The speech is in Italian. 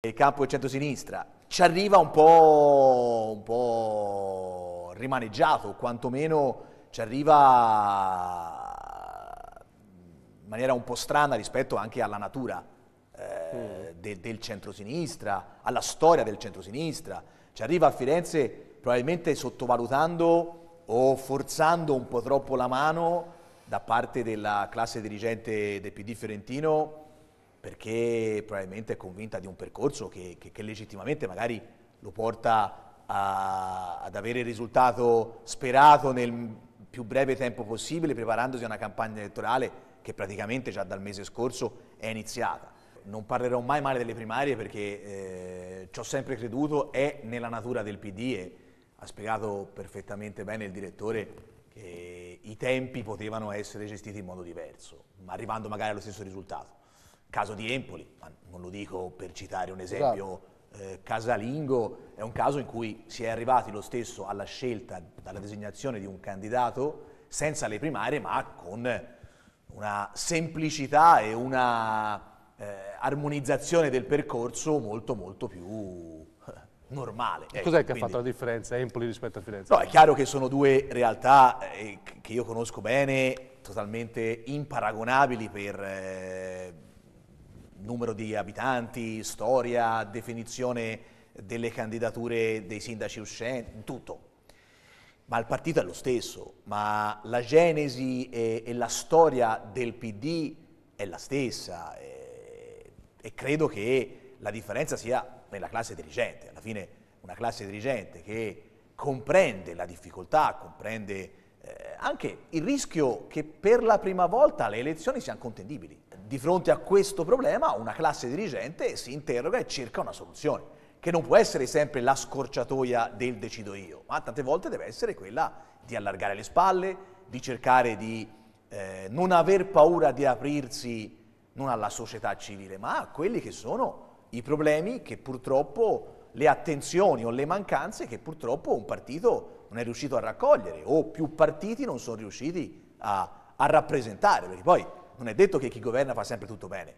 Il campo del centro-sinistra ci arriva un po', un po' rimaneggiato, quantomeno ci arriva in maniera un po' strana rispetto anche alla natura eh, mm. de, del centrosinistra, alla storia del centro-sinistra. Ci arriva a Firenze probabilmente sottovalutando o forzando un po' troppo la mano da parte della classe dirigente del PD fiorentino perché probabilmente è convinta di un percorso che, che, che legittimamente magari lo porta a, ad avere il risultato sperato nel più breve tempo possibile, preparandosi a una campagna elettorale che praticamente già dal mese scorso è iniziata. Non parlerò mai male delle primarie perché eh, ci ho sempre creduto, è nella natura del PD e ha spiegato perfettamente bene il direttore che i tempi potevano essere gestiti in modo diverso, arrivando magari allo stesso risultato. Caso di Empoli, ma non lo dico per citare un esempio, esatto. eh, casalingo, è un caso in cui si è arrivati lo stesso alla scelta, alla designazione di un candidato senza le primarie, ma con una semplicità e una eh, armonizzazione del percorso molto molto più eh, normale. Ecco, cos'è ecco, che quindi... ha fatto la differenza Empoli rispetto a Firenze? No, è chiaro che sono due realtà eh, che io conosco bene, totalmente imparagonabili per eh, numero di abitanti, storia, definizione delle candidature dei sindaci uscenti, tutto. Ma il partito è lo stesso, ma la genesi e, e la storia del PD è la stessa e, e credo che la differenza sia nella classe dirigente. Alla fine una classe dirigente che comprende la difficoltà, comprende eh, anche il rischio che per la prima volta le elezioni siano contendibili di fronte a questo problema una classe dirigente si interroga e cerca una soluzione, che non può essere sempre la scorciatoia del decido io, ma tante volte deve essere quella di allargare le spalle, di cercare di eh, non aver paura di aprirsi non alla società civile, ma a quelli che sono i problemi che purtroppo, le attenzioni o le mancanze che purtroppo un partito non è riuscito a raccogliere o più partiti non sono riusciti a, a rappresentare, perché poi non è detto che chi governa fa sempre tutto bene.